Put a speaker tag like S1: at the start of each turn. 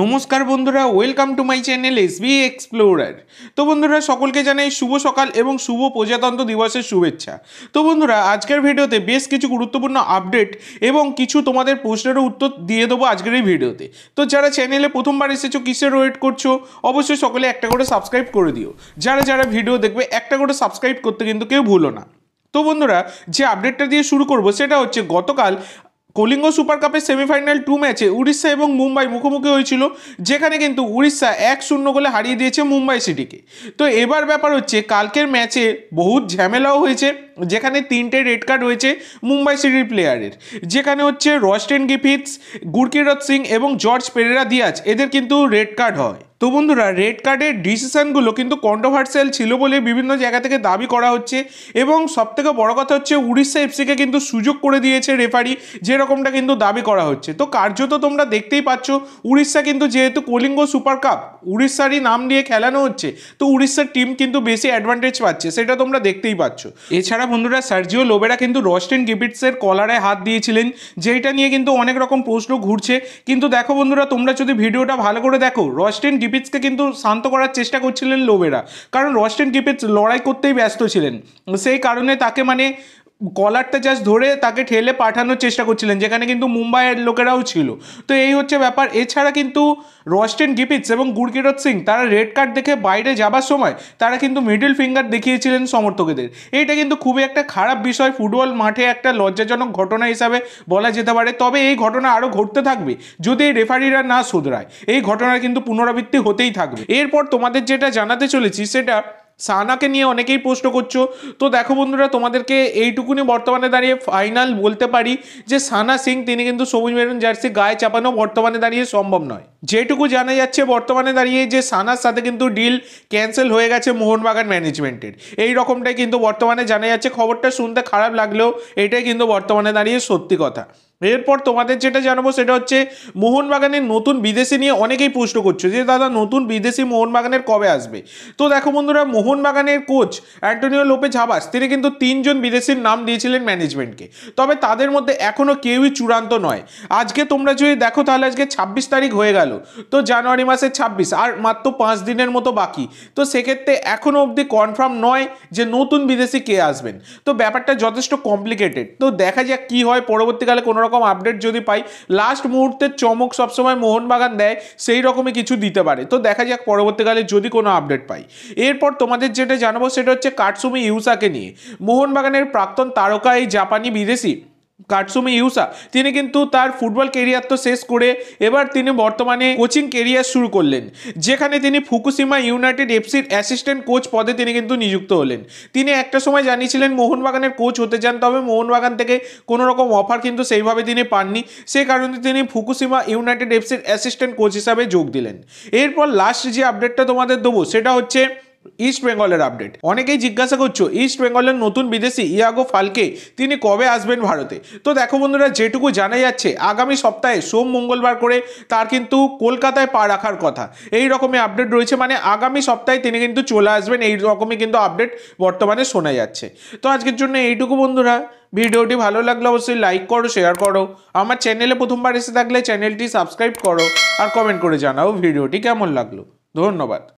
S1: নমস্কার বন্ধুরা welcome to my channel B explorer তো বন্ধুরা সকলকে জানাই শুভ সকাল এবং শুভ প্রজাতন্ত্র দিবসের শুভেচ্ছা তো বন্ধুরা আজকের ভিডিওতে বেশ কিছু গুরুত্বপূর্ণ আপডেট এবং কিছু তোমাদের প্রশ্নেরও উত্তর দিয়ে দেবো আজকের এই ভিডিওতে তো যারা চ্যানেলে প্রথমবার এসেছো কিসের ওয়েট করছো অবশ্যই সকলে একটা করে সাবস্ক্রাইব করে দিও যারা যারা ভিডিও দেখবে একটা করে সাবস্ক্রাইব করতে কিন্তু কেউ ভুলো না তো বন্ধুরা যে আপডেটটা দিয়ে শুরু করব সেটা হচ্ছে গতকাল কলিঙ্গ সুপার কাপের সেমিফাইনাল টু ম্যাচে উড়িষ্যা এবং মুম্বাই মুখোমুখি হয়েছিল যেখানে কিন্তু উড়িষ্যা এক শূন্য গোলে হারিয়ে দিয়েছে মুম্বাই সিটিকে তো এবার ব্যাপার হচ্ছে কালকের ম্যাচে বহুত ঝামেলাও হয়েছে যেখানে তিনটে রেড কার্ড হয়েছে মুম্বাই সিটির প্লেয়ারের যেখানে হচ্ছে রস্টেন গিফিটস গুরকিরত সিং এবং জর্জ পেরেরা দিয়াজ এদের কিন্তু রেড কার্ড হয় তো বন্ধুরা রেড কার্ডের ডিসিশানগুলো কিন্তু কন্ট্রোভার্সিয়াল ছিল বলে বিভিন্ন জায়গা থেকে দাবি করা হচ্ছে এবং সবথেকে বড় কথা হচ্ছে উড়িষ্যা এফসিকে কিন্তু সুযোগ করে দিয়েছে রেফারি যেরকমটা কিন্তু দাবি করা হচ্ছে তো কার্যত তোমরা দেখতেই পাচ্ছ উড়িষ্যা কিন্তু যেহেতু কলিঙ্গ সুপার কাপ উড়িষ্যারই নাম দিয়ে খেলানো হচ্ছে তো উড়িষ্যার টিম কিন্তু বেশি অ্যাডভান্টেজ পাচ্ছে সেটা তোমরা দেখতেই পাচ্ছ এছাড়া বন্ধুরা সার্জিও লোবেরা কিন্তু রস্টেন গিবিটসের কলারে হাত দিয়েছিলেন যেটা নিয়ে কিন্তু অনেক রকম প্রশ্ন ঘুরছে কিন্তু দেখো বন্ধুরা তোমরা যদি ভিডিওটা ভালো করে দেখো রস্টেন গিবিট কিপিটসকে কিন্তু শান্ত করার চেষ্টা করছিলেন লোবেরা কারণ রস্টেন কিপিটস লড়াই করতেই ব্যস্ত ছিলেন সেই কারণে তাকে মানে কলারটা জাস্ট ধরে তাকে ঠেলে পাঠানোর চেষ্টা করছিলেন যেখানে কিন্তু মুম্বাইয়ের লোকেরাও ছিল তো এই হচ্ছে ব্যাপার এছাড়া কিন্তু রস্টেন গিপিটস এবং গুরকিরত সিং তারা রেড কার্ড দেখে বাইরে যাবার সময় তারা কিন্তু মিডিল ফিঙ্গার দেখিয়েছিলেন সমর্থকদের এইটা কিন্তু খুবই একটা খারাপ বিষয় ফুটবল মাঠে একটা লজ্জাজনক ঘটনা হিসাবে বলা যেতে পারে তবে এই ঘটনা আরও ঘটতে থাকবে যদি এই রেফারিরা না শোধরায় এই ঘটনার কিন্তু পুনরাবৃত্তি হতেই থাকবে এরপর তোমাদের যেটা জানাতে চলেছি সেটা সানাকে নিয়ে অনেকেই প্রশ্ন করছো তো দেখো বন্ধুরা তোমাদেরকে এইটুকুনি বর্তমানে দাঁড়িয়ে ফাইনাল বলতে পারি যে সানা সিং তিনি কিন্তু সবুজ মেরুন জার্সি গায়ে চাপানো বর্তমানে দাঁড়িয়ে সম্ভব নয় যেটুকু জানা যাচ্ছে বর্তমানে দাঁড়িয়ে যে সানার সাথে কিন্তু ডিল ক্যান্সেল হয়ে গেছে মোহনবাগান ম্যানেজমেন্টের এই রকমটাই কিন্তু বর্তমানে জানা যাচ্ছে খবরটা শুনতে খারাপ লাগলেও এটাই কিন্তু বর্তমানে দাঁড়িয়ে সত্যি কথা এরপর তোমাদের যেটা জানাবো সেটা হচ্ছে মোহনবাগানের নতুন বিদেশি নিয়ে অনেকেই প্রশ্ন করছে যে দাদা নতুন বিদেশি মোহনবাগানের কবে আসবে তো দেখো বন্ধুরা মোহনবাগানের কোচ অ্যান্টোনিও লোপে ঝাবাস তিনি কিন্তু তিনজন বিদেশির নাম দিয়েছিলেন ম্যানেজমেন্টকে তবে তাদের মধ্যে এখনও কেউই চূড়ান্ত নয় আজকে তোমরা যদি দেখো তাহলে আজকে ছাব্বিশ তারিখ হয়ে গেল তো জানুয়ারি মাসের ছাব্বিশ আর মাত্র পাঁচ দিনের মতো বাকি তো সেক্ষেত্রে এখনও অবধি কনফার্ম নয় যে নতুন বিদেশি কে আসবেন তো ব্যাপারটা যথেষ্ট কমপ্লিকেটেড তো দেখা যাক কি হয় পরবর্তীকালে কোনো রকম আপডেট যদি পাই লাস্ট মুহূর্তের চমক সবসময় মোহনবাগান দেয় সেই রকমই কিছু দিতে পারে তো দেখা যাক পরবর্তীকালে যদি কোনো আপডেট পাই এরপর তোমাদের যেটা জানাবো সেটা হচ্ছে কাটসুমি ইউসাকে নিয়ে মোহনবাগানের প্রাক্তন তারকা এই জাপানি বিদেশি কাটসুমি ইউসা তিনি কিন্তু তার ফুটবল কেরিয়ার তো শেষ করে এবার তিনি বর্তমানে কোচিং কেরিয়ার শুরু করলেন যেখানে তিনি ফুকুসিমা ইউনাইটেড এফসির অ্যাসিস্ট্যান্ট কোচ পদে তিনি কিন্তু নিযুক্ত হলেন তিনি একটা সময় জানিয়েছিলেন মোহনবাগানের কোচ হতে চান তবে মোহনবাগান থেকে কোনো রকম অফার কিন্তু সেইভাবে তিনি পাননি সে কারণে তিনি ফুকুসিমা ইউনাইটেড এফসির অ্যাসিস্ট্যান্ট কোচ হিসাবে যোগ দিলেন এরপর লাস্ট যে আপডেটটা তোমাদের দেবো সেটা হচ্ছে ইস্ট বেঙ্গলের আপডেট অনেকেই জিজ্ঞাসা করছো ইস্ট বেঙ্গলের নতুন বিদেশি ইয়াগো ফালকে তিনি কবে আসবেন ভারতে তো দেখো বন্ধুরা যেটুকু জানা যাচ্ছে আগামী সপ্তাহে সোম মঙ্গলবার করে তার কিন্তু কলকাতায় পা রাখার কথা এই রকমই আপডেট রয়েছে মানে আগামী সপ্তাহে তিনি কিন্তু চলে আসবেন এই রকমই কিন্তু আপডেট বর্তমানে শোনা যাচ্ছে তো আজকের জন্য এইটুকু বন্ধুরা ভিডিওটি ভালো লাগলে অবশ্যই লাইক করো শেয়ার করো আমার চ্যানেলে প্রথমবার এসে থাকলে চ্যানেলটি সাবস্ক্রাইব করো আর কমেন্ট করে জানাও ভিডিওটি কেমন লাগলো ধন্যবাদ